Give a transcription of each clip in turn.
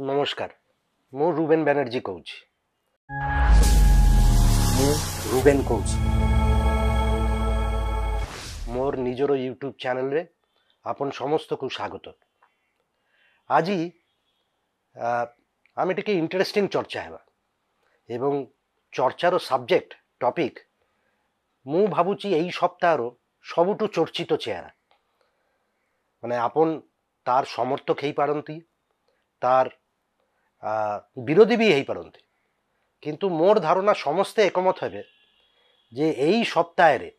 নমস্কাৰ ମୁଁ ରୁବେନ୍ ବାନାର୍ଜୀ କହୁଛି ମୁଁ ରୁବେନ୍ କହୁଛି ମୋର ନିଜର ୟୁଟ୍ୟୁବ୍ ଚ୍ୟାନେଲ୍ରେ ଆପଣ ସମସ୍ତଙ୍କୁ ସ୍ୱାଗତ ଆଜି ଆମେ ଟିକେ ଇଣ୍ଟରେଷ୍ଟିଂ ଚର୍ଚ୍ଚା ହେବା ଏବଂ ଚର୍ଚ୍ଚାର ସବଜେକ୍ଟ ଟପିକ୍ ମୁଁ ଭାବୁଛି ଏହି ସପ୍ତାହର ସବୁଠୁ ଚର୍ଚ୍ଚିତ ଚେହେରା ମାନେ ଆପଣ ତାର ସମର୍ଥକ ହେଇପାରନ୍ତି ତାର વિરોધી બી ହେଇପାରନ୍ତି କିନ୍ତୁ ମୋର ଧାରଣା ସମସ୍ତେ ଏକମତ ହେବେ ଯେ ଏଇ ସପ୍ତାହରେ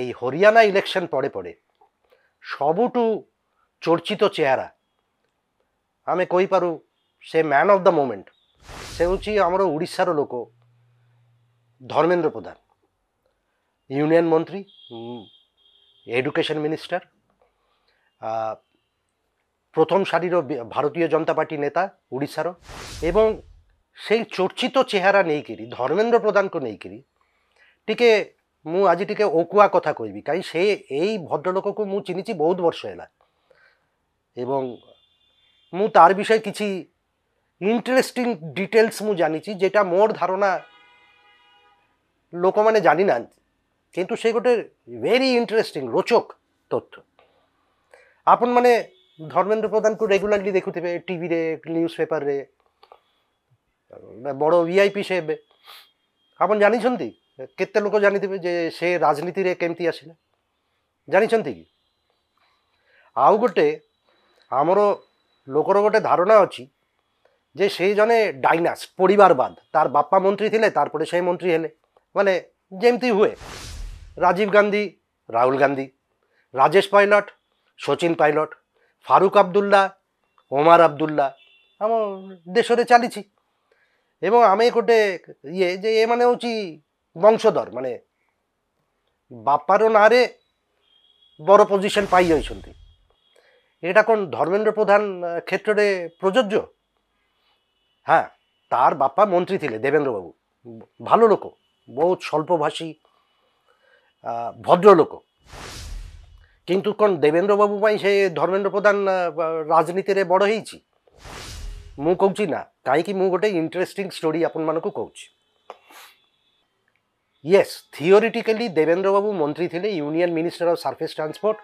এই হরিয়ানা ইলেকশন পরে পরে সবুটু চর্চিত চেহারা ଆମେ କହିପାରୁ ସେ ମ୍ୟାନ୍ ଅଫ୍ ଦ ମୁମେଣ୍ଟ ସେ ହେଉଛି ଆମର ଓଡ଼ିଶାର ଲୋକ ଧର୍ମେନ୍ଦ୍ର ପ୍ରଧାନ ୟୁନିୟନ ମନ୍ତ୍ରୀ ଏଡୁକେସନ୍ ମିନିଷ୍ଟର প্রথম সারিরও ভারতীয় জনতা পার্টি নেতা উড়িষ্যারও এবং সেই চর্চিত চেহারা নেইকিরি ধর্মেন্দ্র প্রধানকে নেইকিরি টিকে ମୁଁ ଆଜି ଟିକେ ଓକୁଆ କଥା କହିବି କାହିଁ ସେ ଏଇ ଭଦ୍ରଲୋକକୁ ମୁଁ ଚିହ୍ନିଛି ବହୁତ ବର୍ଷ ହେଲା ଏବଂ ମୁଁ ତାର ବିଷୟ କିଛି ଇଣ୍ଟରେଷ୍ଟିଂ ଡିଟେଲ୍ସ ମୁଁ ଜାଣିଛି ଯେଟା ମୋର ଧାରଣା ଲୋକମାନେ ଜାଣିନାହାନ୍ତି କିନ୍ତୁ ସେ ଗୋଟେ ଭେରି ଇଣ୍ଟରେଷ୍ଟିଂ ରୋଚକ ତଥ୍ୟ ଆପଣମାନେ ধর্মেন্দ্র প্রধানকে রেগুলারলি দেখুথিবে টিভিরে নিউজ পেপর্রে বড় ভিআইপি সে ଏବେ ଆପଣ ଜାଣିଛନ୍ତି କେତେ ଲୋକ ଜାଣିଥିବେ ଯେ ସେ ରାଜନୀତିରେ କେମିତି ଆସିଲେ ଜାଣିଛନ୍ତି କି ଆଉ ଗୋଟେ ଆମର ଲୋକର ଗୋଟେ ଧାରଣା ଅଛି ଯେ ସେ ଜଣେ ଡାଇନାସ୍ ପରିବାରବାଦ ତାର ବାପା ମନ୍ତ୍ରୀ ଥିଲେ ତାରପରେ ସେ ମନ୍ତ୍ରୀ ହେଲେ ମାନେ ଯେମିତି ହୁଏ ରାଜୀବ ଗାନ୍ଧୀ ରାହୁଲ ଗାନ୍ଧୀ ରାଜେଶ ପାଇଲଟ ସଚିନ ପାଇଲଟ ফারুক আবদুল্লা ওমার আবদুল্লা আমার দেশরে চালিছি এবং আমি গোটে ইয়ে যে এ মানে হচ্ছি বংশধর মানে বাপার নাঁরে বড় পজিশন পাই যাইছেন এটা কোন ধর্মেন্দ্র প্রধান ক্ষেত্রে প্রযোজ্য হ্যাঁ তার বাপা মন্ত্রী ছিলেন দেবেন্দ্রবাবু ভালো লোক বহুত স্বল্পভাষী ভদ্রলোক କିନ୍ତୁ କ'ଣ ଦେବେନ୍ଦ୍ରବାବୁ ପାଇଁ ସେ ଧର୍ମେନ୍ଦ୍ର ପ୍ରଧାନ ରାଜନୀତିରେ ବଡ଼ ହେଇଛି ମୁଁ କହୁଛି ନା କାହିଁକି ମୁଁ ଗୋଟେ ଇଣ୍ଟରେଷ୍ଟିଂ ଷ୍ଟୋରି ଆପଣମାନଙ୍କୁ କହୁଛି ୟେସ୍ ଥିଓରିଟିକାଲି ଦେବେନ୍ଦ୍ରବାବୁ ମନ୍ତ୍ରୀ ଥିଲେ union minister of surface transport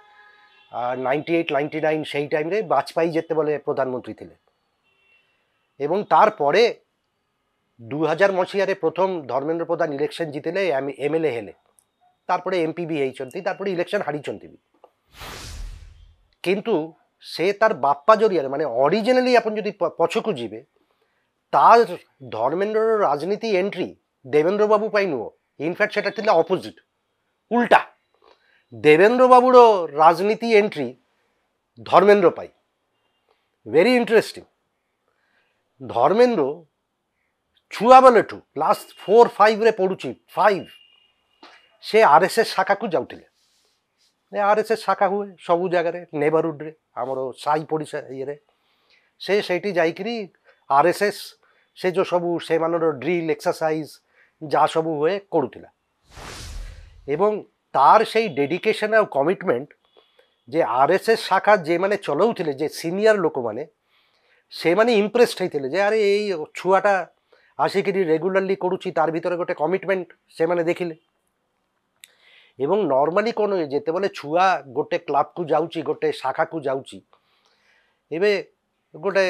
ninety eight ninety nine সেই টাইমে বাজপেয়ী যেতেবেলে প্রধানমন্ত্রী ছিলেন এবং তারপরে দু হাজার মশিয়ারে প্রথম ধর্মেন্দ্র প্রধান ইলেকশন জিতিলে এমএলএ হেলে তারপরে এমপিবি হয়েছেন তারপরে ইলেকশন হারিছেন কিন্তু সে তার বাপ্পা জরিয়ার মানে অরিজিনালি এখন যদি পছকু জীবে তার ধর্মেন্দ্র রাজনীতি এন্ট্রি দেবেন্দ্রবাবু পাই নুও ইনফ্যাক্ট সেটা ছিল অপোজিট উল্টা দেবেন্দ্রবাবুরও রাজনীতি এন্ট্রি ধর্মেন্দ্র পাই ভেরি ইন্টারেস্টিং ধর্মেন্দ্র ଛୁଆବେଲେଠୁ ଲାଷ୍ଟ ଫୋର୍ ଫାଇଭ୍ରେ পড়ুছি ফাইভ সে ଆର୍ ଏସ୍ ଏସ୍ ଶାଖାକୁ ଯାଉଥିଲେ মানে আর এস এস শাখা হুয়ে সবু জায়গায় নেবরহুডরে আমার সাই পড়িশা ইয়ে সে সেইটি যাইকি আর এস এস সে যে সবু সেমানর ড্রিল এক্সরসাইজ যা সবু হুয়ে করুলা এবং তার সেই ডেডিকেশন আর কমিটমেন্ট যে আর এস এস শাখা যে মানে চলাউলে যে সিনিয়র লোক মানে সে মানে ইমপ্রেসড হয়েছিল যে আরে এই ছুয়াটা আসিকি রেগুলারলি করুছি তার ভিতরে গোটে কমিটমেন্ট সে মানে দেখিলে ଏବଂ ନର୍ମାଲି କ'ଣ ହୁଏ ଯେତେବେଳେ ଛୁଆ ଗୋଟେ କ୍ଲବ୍କୁ ଯାଉଛି ଗୋଟେ ଶାଖାକୁ ଯାଉଛି ଏବେ ଗୋଟେ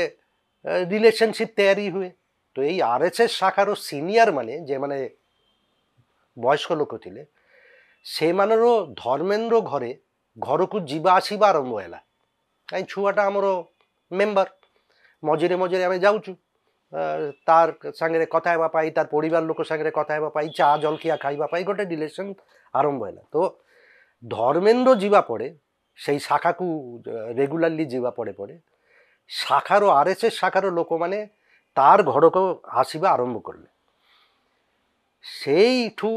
ରିଲେସନସିପ୍ ତିଆରି ହୁଏ ତ ଏଇ ଆର୍ ଏସ୍ ଏସ୍ ଶାଖାର ସିନିୟରମାନେ ଯେମାନେ ବୟସ୍କ ଲୋକ ଥିଲେ ସେମାନର ଧର୍ମେନ୍ଦ୍ର ଘରେ ଘରକୁ ଯିବା ଆସିବା ଆରମ୍ଭ ହେଲା କାହିଁ ଛୁଆଟା ଆମର ମେମ୍ବର ମଝିରେ ମଝିରେ ଆମେ ଯାଉଛୁ তার ସାଙ୍ଗରେ କଥା ହେବା ପାଇଁ ତାର ପରିବାର ଲୋକ ସାଙ୍ଗରେ କଥା ହେବା ପାଇଁ ଚା ଜଳଖିଆ ଖାଇବା ପାଇଁ ଗୋଟେ ରିଲେସନ୍ ଆରମ୍ଭ ହେଲା ତ ଧର୍ମେନ୍ଦ୍ର ଯିବା ପରେ ସେଇ ଶାଖାକୁ ରେଗୁଲାରଲି ଯିବା ପରେ ପରେ ଶାଖାର ଆର୍ ଏସ୍ ଏସ୍ ଶାଖାର ଲୋକମାନେ ତାର ଘରକୁ ଆସିବା ଆରମ୍ଭ କଲେ ସେଇଠୁ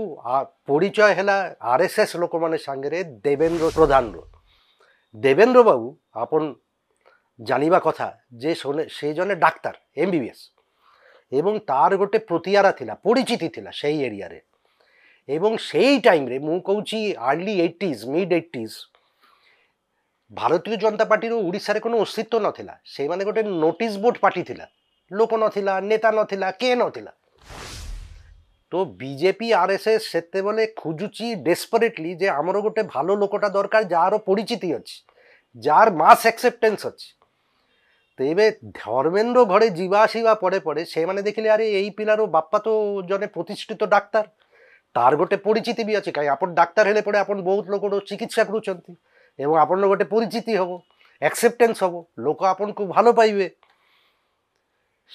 ପରିଚୟ ହେଲା ଆର୍ ଏସ୍ ଏସ୍ ଲୋକମାନେ ସାଙ୍ଗରେ ଦେବେନ୍ଦ୍ର ପ୍ରଧାନର দেবেন্দ্রবাবু আপন জানিবা কথা যে শোনে সেই জন্য ডাক্তার এমবিবিএস ଏବଂ ତା'ର ଗୋଟେ ପ୍ରତିଆରା ଥିଲା ପରିଚିତି ଥିଲା ସେଇ ଏରିଆରେ ଏବଂ ସେଇ ଟାଇମ୍ରେ ମୁଁ କହୁଛି ଆର୍ଲି ଏଇଟିଜ୍ ମିଡ୍ ଏଇଟିଜ୍ ଭାରତୀୟ ଜନତା ପାର୍ଟିର ଓଡ଼ିଶାରେ কোনো অস্তিত্ব ନଥିଲା ସେମାନେ ଗୋଟେ ନୋଟିସ୍ ବୋର୍ଡ଼ ପାର୍ଟି ଥିଲା ଲୋକ ନଥିଲା ନେତା ନଥିଲା କିଏ ନଥିଲା তো বিজেপি আর এস এস সেতবেলে খুঁজুছি ডেসপরেটলি যে আমার গোটে ভালো লোকটা দরকার যার পরিচিতি অছি যার মাস একসেপ্টেন্স অছি তেবে ধর্মেন্দ্র ঘরে জীবাশিবা পরে পরে সে মানে দেখিলে আরে এই পিলারও বাপ্পা তো জনে প্রতিষ্ঠিত ডাক্তার তার গোটে পরিচিতি বি আছে কাই আপন ডাক্তার হেলে পরে আপন বহুত লোকর চিকিৎসা করুচন্তি এবং আপনার গোটে পরিচিতি হব অ্যাকসেপ্টেন্স হব লোক আপনার ভালো পাইবে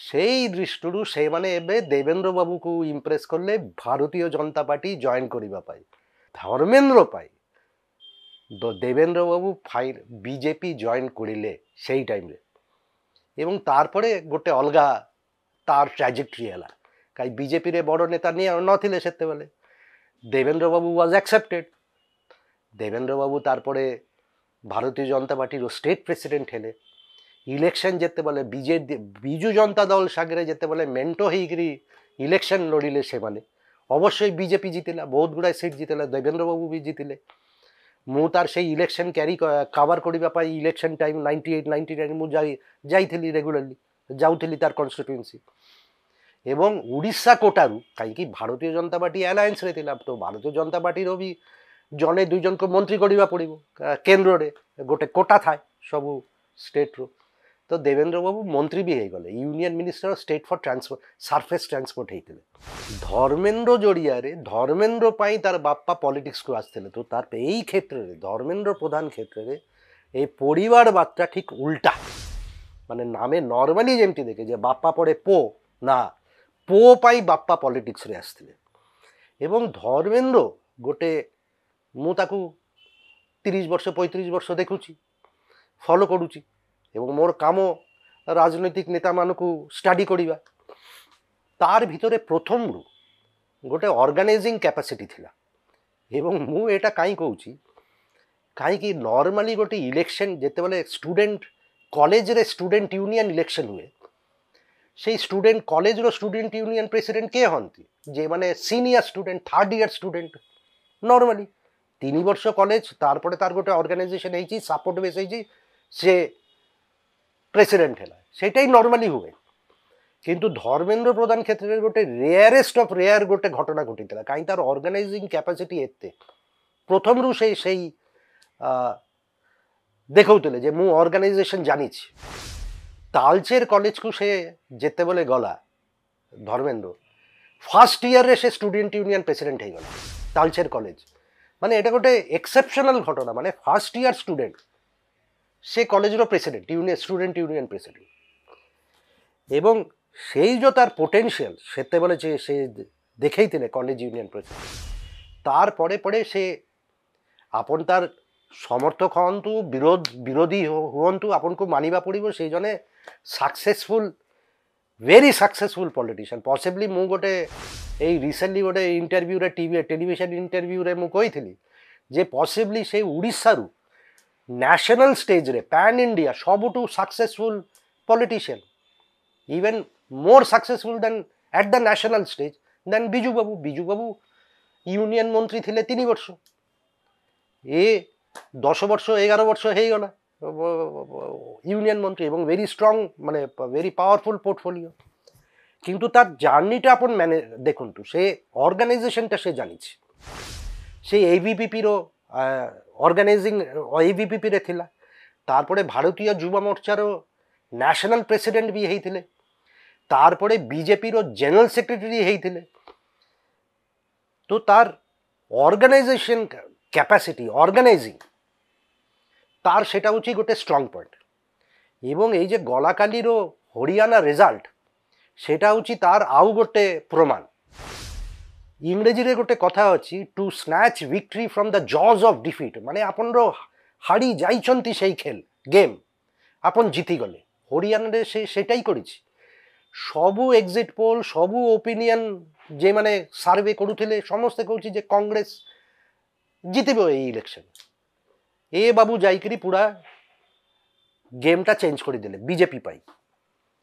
সেই দৃষ্টিরু মানে এবে দেবেন্দ্র বাবুকু ইমপ্রেস করলে ভারতীয় জনতা পার্টি জয়েন করিবা পাই ধর্মেন্দ্র পাই দেবেন্দ্র বাবু ফাইর বিজেপি জয়েন করিলে সেই টাইমে ଏବଂ ତାର୍ ଗୋଟେ ଅଲଗା ତାର୍ ଟ୍ରାଜେକ୍ଟ୍ରି ହେଲା କାହିଁ ବିଜେପିରେ ବଡ଼ ନେତା ନଥିଲେ ସେତେବେଳେ ଦେବେନ୍ଦ୍ର বলে দেবেন্দ্রবাবু ওয়াজ অ্যাকসেপ্টেড দেবেন্দ্রবাবু তারপরে ভারতীয় জনতা পার্টির স্টেট প্রেসিডেন্ট হেলে ইলেকশন যেতে বলে বিজে বিজু জনতা দল সাগরে যেতে বলে মেন্টো হয়েকি ইলেকশন লড়িলে সে মানে। অবশ্যই বিজেপি জিতিলা বহুত গুড়ায় সিট জিতিলা দেবেন্দ্রবাবু বি জিতিলে ମୁଁ ତାର ସେଇ ଇଲେକ୍ସନ୍ କ୍ୟାରି କଭର୍ କରିବା ପାଇଁ election time ninety eight ninety nine ମୁଁ ଯାଇ ଯାଇଥିଲି ରେଗୁଲାରଲି ଯାଉଥିଲି ତାର କନଷ୍ଟିଟ୍ୟୁଏନ୍ସି ଏବଂ ଓଡ଼ିଶା କୋଟାରୁ କାହିଁକି ଭାରତୀୟ ଜନତା ପାର୍ଟି ଆଲାଏନ୍ସରେ ଥିଲା ତ ଭାରତୀୟ ଜନତା ପାର୍ଟିର ବି ଜଣେ ଦୁଇ ଜଣଙ୍କୁ ମନ୍ତ୍ରୀ ଗଢ଼ିବା ପଡ଼ିବ କେନ୍ଦ୍ରରେ ଗୋଟେ କୋଟା ଥାଏ ସବୁ ଷ୍ଟେଟ୍ରୁ ତ ଦେବେନ୍ଦ୍ରବାବୁ ମନ୍ତ୍ରୀ ବି ହେଇଗଲେ union minister of state for transport surface transport ହେଇଥିଲେ ଧର୍ମେନ୍ଦ୍ର ଜରିଆରେ ଧର୍ମେନ୍ଦ୍ର ପାଇଁ ତାର ବାପା ପଲିଟିକ୍ସକୁ ଆସିଥିଲେ ତ ତାର ଏଇ କ୍ଷେତ୍ରରେ ଧର୍ମେନ୍ଦ୍ର ପ୍ରଧାନ କ୍ଷେତ୍ରରେ এই পরিবার বার্তা ঠিক উল্টা মানে নামে নর্মালি যেমতি দেখে যে বাপ্পা পড়ে পো না পো পাই বাপ্পা পলিটিক্সরে আসলে এবং ধর্মেন্দ্র গোটে মু তাকু তিরিশ বর্ষ পঁয়ত্রিশ বর্ষ দেখুছি ফলো করুছি এবং মোর কাম ରାଜନୈତିକ ନେତାମାନଙ୍କୁ ଷ୍ଟଡି କରିବା ତାର ଭିତରେ ପ୍ରଥମରୁ ଗୋଟେ ଅର୍ଗାନାଇଜିଂ କ୍ୟାପାସିଟି ଥିଲା ଏବଂ ମୁଁ ଏଇଟା କାହିଁ କହୁଛି କାହିଁକି ନର୍ମାଲି ଗୋଟେ ଇଲେକ୍ସନ୍ ଯେତେବେଳେ ଷ୍ଟୁଡେଣ୍ଟ କଲେଜରେ ଷ୍ଟୁଡେଣ୍ଟ ইউনিয়ন ଇଲେକ୍ସନ୍ ହୁଏ সেই স্টুডেন্ট কলেজের স্টুডেন্ট ইউনিয়ন প্রেসিডেন্ট কে হন্তি যে মানে senior student third year student normally তিন বর্ষ কলেজ তারপরে তার গোটে অর্গানাইজেসন হয়েছি সাপোর্ট বেস হয়েছি সে প্রেসিডেন্ট হেলায় সেটাই নর্মালি হুয়ে কিন্তু ধর্মেন্দ্র প্রধান ক্ষেত্রে গোটে রেয়ারেস্ট অফ রেয়ার গোটে ঘটনা ঘটিলা কারণ তার অর্গানাইজিং ক্যাপাসিটি এতে প্রথমরু সেই সেই দেখাউলে যে মু অর্গানাইজেসন জানিছি তালচের কলেজকু সে যেতে বলে গলা ধর্মেন্দ্র ফার্স্ট ইয়ারে সে স্টুডেন্ট ইউনিয়ন প্রেসিডেন্ট হয়ে গেল তালচের কলেজ মানে এটা গোটে এক্সেপশনাল ঘটনা মানে ফার্স্ট ইয়ার স্টুডেন্ট সে কলেজেরও president union student union president এবং সেই যে তার পোটেন্সিয়াল সেতে বলে যে সে দেখেই তিনি কলেজ ইউনিয়ন প্রেসিডেন্ট তার পরে পরে সে আপন তার সমর্থক হন্তু বিরোধ বিরোধী হুয়ন্তু আপনকে মানিবা পড়িব সেই জনে successful very successful politician possibly মু গোটে এই রিসেন্টলি গোটে ইন্টারভিউরে টিভি টেলিভিশন ইন্টারভিউরে মু কইଥିଲି যে পসিবলি সেই উড়িষ্যারু ন্যাশনাল স্টেজরে প্যান ইন্ডিয়া সবটু successful politician even more successful than at the national stage than বিজুবাবু বিজুবাবু ইউনিয়ন মন্ত্রী থিলে তিন বর্ষ এ দশ বর্ষ এগারো বর্ষ হয়ে গেল ইউনিয়ন মন্ত্রী এবং ভেরি স্ট্রং মানে ভেরি পাওয়ারফুল পোর্টফোলিও কিন্তু তার জার্নিটা আপন ম্যানে দেখুন তো সে অর্গানাইজেশনটা সে জানিছে সে এবিপিপিরও অর্গানাইজিং ଏବିପିରେ ଥିଲା ତାପରେ ଭାରତୀୟ ଯୁବ ମୋର୍ଚ୍ଚାର ନ୍ୟାସନାଲ୍ ପ୍ରେସିଡେଣ୍ଟ ବି ହେଇଥିଲେ ତାପରେ ବିଜେପିର জেনারেল সেক্রেটারি হয়ে তো তার অর্গানাইজেশন ক্যাপাসিটি অর্গানাইজিং তার সেটা হচ্ছে গোটে স্ট্রং পয়েন্ট এবং এই যে গলাকালিরও হরিয়ানা রেজাল্ট সেটা হচ্ছে তার আউ গোটে প্রমাণ ଇଂରେଜୀରେ ଗୋଟେ କଥା ଅଛି to snatch victory from the jaws of defeat ମାନେ ଆପଣର ହାରି ଯାଇଛନ୍ତି ସେଇ ଖେଲ୍ ଗେମ୍ ଆପଣ ଜିତିଗଲେ ହରିୟାନାରେ ସେ ସେଟାই କରିଛି ସବୁ ଏକ୍ଜିଟ୍ ପୋଲ୍ ସବୁ ଓପିନିଅନ୍ ଯେମାନେ ସର୍ଭେ କରୁଥିଲେ ସମସ୍ତେ କହୁଛି ଯେ କଂଗ୍ରେସ ଜିତିବ ଏଇ ଇଲେକ୍ସନ୍ ଏ ବାବୁ ଯାଇକରି ପୁରା ଗେମ୍ଟା ଚେଞ୍ଜ କରିଦେଲେ ବିଜେପି ପାଇଁ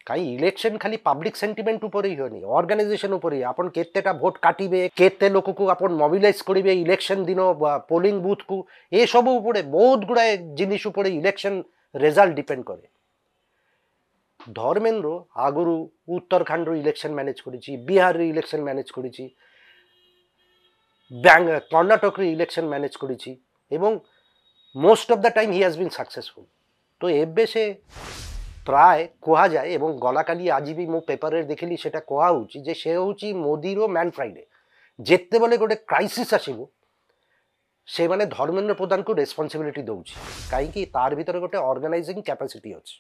કાંઈ ઇલેક્શન ખાલી પબ્લિક સેન્ટિમેન્ટ ઉપર હોયની ઓર્ગાનાઇઝેશન ઉપર આપણ કેતેટા ଭୋଟ୍ କାଟିବେ କେତେ ଲୋକକୁ ଆପଣ ମୋବିଲାଇଜ୍ କରିବେ ଇଲେକ୍ସନ୍ ଦିନ ପୋଲିଂ ବୁଥ୍କୁ ଏସବୁ ଉପରେ ବହୁତ ଗୁଡ଼ାଏ ଜିନିଷ ଉପରେ ଇଲେକ୍ସନ୍ ରେଜଲ୍ଟ ଡିପେଣ୍ଡ କରେ ଧର୍ମେନ୍ଦ୍ର ଆଗରୁ ଉତ୍ତରାଖଣ୍ଡର ଇଲେକ୍ସନ୍ ମ୍ୟାନେଜ୍ କରିଛି ବିହାରର ଇଲେକ୍ସନ୍ ମ୍ୟାନେଜ୍ କରିଛି ବ୍ୟାଙ୍ଗ କର୍ଣ୍ଣାଟକରେ ଇଲେକ୍ସନ୍ ମ୍ୟାନେଜ୍ କରିଛି ଏବଂ most of the time he has been successful তো এফ বেসে ପ୍ରାୟ କୁହାଯାଏ ଏବଂ ଗଲାକାଲି ଆଜି ବି ମୁଁ ପେପରରେ ଦେଖିଲି ସେଟା କୁହାହେଉଛି ଯେ ସେ ହେଉଛି ମୋଦିର ମ୍ୟାନ୍ ଫ୍ରାଇଡ଼େ ଯେତେବେଳେ ଗୋଟେ କ୍ରାଇସିସ୍ ଆସିବ ସେମାନେ ଧର୍ମେନ୍ଦ୍ର ପ୍ରଧାନଙ୍କୁ ରେସ୍ପନ୍ସିବିଲିଟି ଦେଉଛି କାହିଁକି ତାର ଭିତରେ ଗୋଟେ ଅର୍ଗାନାଇଜିଂ କ୍ୟାପାସିଟି ଅଛି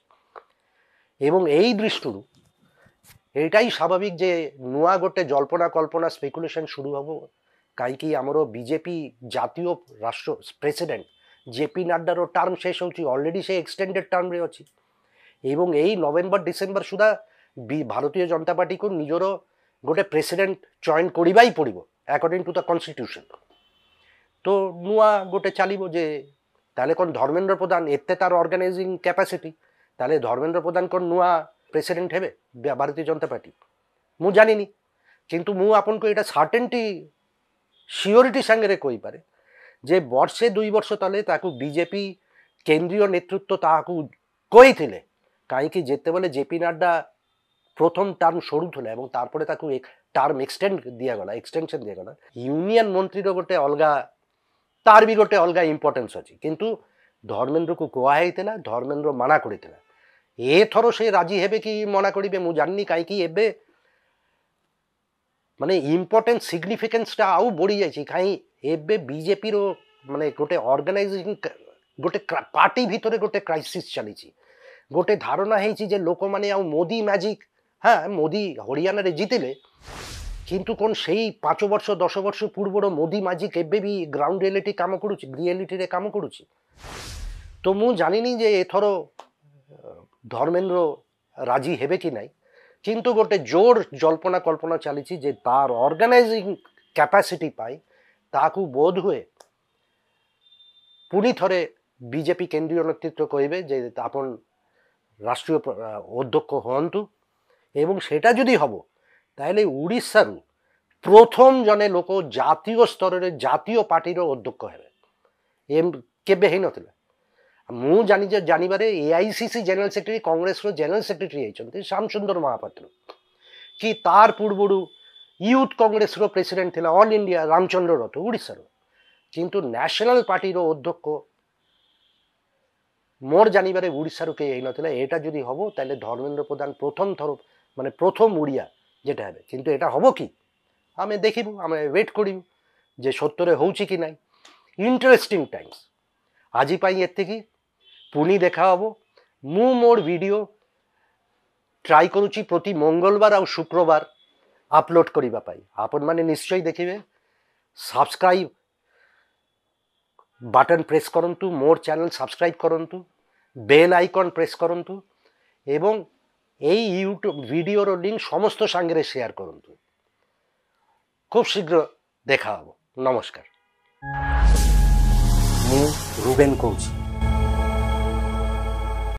এবং এই দৃষ্টিরু এইটাই স্বাভাবিক যে নূয়া গোটে জল্পনা কল্পনা স্পেকুলেশন শুরু হব কাইকি আমার বিজেপি জাতীয় রাষ্ট্র প্রেসিডেন্ট জেপি নাড্ডার টার্ম শেষ হচ্ছে অলরেডি সে এক্সটেন্ডেড টার্মে অছি এবং এই নভেম্বর ডিসেম্বর সুদ্ধা ভারতীয় জনতা পার্টিকে নিজের গোটে ପ୍ରେସିଡେଣ୍ଟ ଚଏନ୍ କରିବା ହିଁ ପଡ଼ିବ ଆକର୍ଡିଂ ଟୁ ଦ କନଷ୍ଟିଟ୍ୟୁସନ୍ ତ ନୂଆ ଗୋଟେ ଚାଲିବ ଯେ ତାହେଲେ କ'ଣ ଧର୍ମେନ୍ଦ୍ର ପ୍ରଧାନ ଏତେ ତାର ଅର୍ଗାନାଇଜିଂ କ୍ୟାପାସିଟି ତାହେଲେ ଧର୍ମେନ୍ଦ୍ର ପ୍ରଧାନ କ'ଣ ନୂଆ ପ୍ରେସିଡେଣ୍ଟ ହେବେ ଭାରତୀୟ ଜନତା ପାର୍ଟି ମୁଁ ଜାଣିନି କିନ୍ତୁ ମୁଁ ଆପଣଙ୍କୁ ଏଇଟା ସାର୍ଟେନ୍ଟି ସିଓରିଟି ସାଙ୍ଗରେ କହିପାରେ ଯେ ବର୍ଷେ ଦୁଇ ବର୍ଷ ତଳେ ତାକୁ ବିଜେପି କେନ୍ଦ୍ରୀୟ ନେତୃତ୍ୱ ତାହାକୁ କହିଥିଲେ কাইকে যেতে বলে জেপি নাড্ডা প্রথম টার্ম সরু হলো এবং তারপরে তাকে টার্ম এক্সটেন্ড দিয়ে গেল এক্সটেনশন দিয়ে গেল ইউনিয়ন মন্ত্রীর গোটে অলগা তার বি গোটে অলগা ইম্পর্টেন্স অছি কিন্তু ধর্মেন্দ্রকে কুয়া হয়েছিল ধর্মেন্দ্র মানা করেছিল এথর সে রাজি হবে কি মনা করিবে মু জানি কাইকি এবে মানে ইম্পর্টেন্স সিগনিফিকেন্সটা আউ বড়ি যাইছে কাই এবে বিজেপির মানে গোটে অর্গানাইজেসন গোটে পার্টি ভিতরে গোটে ক্রাইসিস চালিছি ଗୋଟେ ଧାରଣା ହେଇଛି ଯେ ଲୋକମାନେ ଆଉ ମୋଦି ମ୍ୟାଜିକ୍ ହଁ ମୋଦି ହରିୟାଣାରେ ଜିତିଲେ କିନ୍ତୁ କ'ଣ ସେଇ ପାଞ୍ଚ ବର୍ଷ ଦଶ ବର୍ଷ ପୂର୍ବର ମୋଦି ମାଝି କେବେ ବି ଗ୍ରାଉଣ୍ଡ ରିଆଲିଟି କାମ କରୁଛି ରିଆଲିଟିରେ କାମ କରୁଛି ତ ମୁଁ ଜାଣିନି ଯେ ଏଥର ଧର୍ମେନ୍ଦ୍ର ରାଜି ହେବେ କି ନାହିଁ କିନ୍ତୁ ଗୋଟେ ଜୋର ଜଳ୍ପନା କଳ୍ପନା ଚାଲିଛି ଯେ ତାର ଅର୍ଗାନାଇଜିଂ କ୍ୟାପାସିଟି ପାଇଁ ତାହାକୁ ବୋଧ ହୁଏ ପୁଣି ଥରେ ବିଜେପି କେନ୍ଦ୍ରୀୟ ନେତୃତ୍ୱ କହିବେ ଯେ ଆପଣ রাষ্ট্রীয় অধ্যক্ষ হন্তু এবং সেটা যদি হব তাহলে উড়িষ্যার প্রথম জনে লোক জাতীয় স্তরের জাতীয় পার্টির অধ্যক্ষ হবে এম কেবে হয়ে নথিলা ମୁଁ ଜାଣିଛ ଜାଣିବାରେ A I C C general secretary କଂଗ୍ରେସର ଜେନେରାଲ ସେକ୍ରେଟାରୀ ହେଇଛନ୍ତି ଶ୍ୟାମସୁନ୍ଦର ମହାପାତ୍ର କି ତାର ପୂର୍ବରୁ ୟୁଥ୍ କଂଗ୍ରେସର ପ୍ରେସିଡେଣ୍ଟ ଥିଲା ଅଲ୍ ଇଣ୍ଡିଆ ରାମଚନ୍ଦ୍ର ରଥ ଓଡ଼ିଶାର କିନ୍ତୁ ନ୍ୟାସନାଲ ପାର୍ଟିର ଅଧ୍ୟକ୍ଷ মোর জানিবারে উড়িষ্যার কে এই ହେଇନଥିଲା এটা যদি হব তাহলে ধর্মেন্দ্র প্রধান প্রথম থর মানে প্রথম উড়িয়া যেটা হবে কিন্তু এটা হব কি আমি দেখিব আমি ওয়েট করি যে সত্তরে হচ্ছে কি নাই ইন্টারেস্টিং টাইমস আজি পাই কি পুনি দেখা হব মু মোর ভিডিও ট্রাই করুছি প্রতি মঙ্গলবার আর শুক্রবার আপলোড করিবা পাই আপন মানে নিশ্চয়ই দেখিবে সাবস্ক্রাইব બટન પ્રેસ કરંતુ મોર ચેનલ સબસ્ક્રાઇબ કરંતુ বেল আইকন প্রেস করন্তু এবং এই ইউটিউব ভিডিওর লিঙ্ক সমস্ত সাঙ্গে শেয়ার করন্তু খুব শীঘ্র দেখা হব নমস্কার মু রুবেন କହୁଛି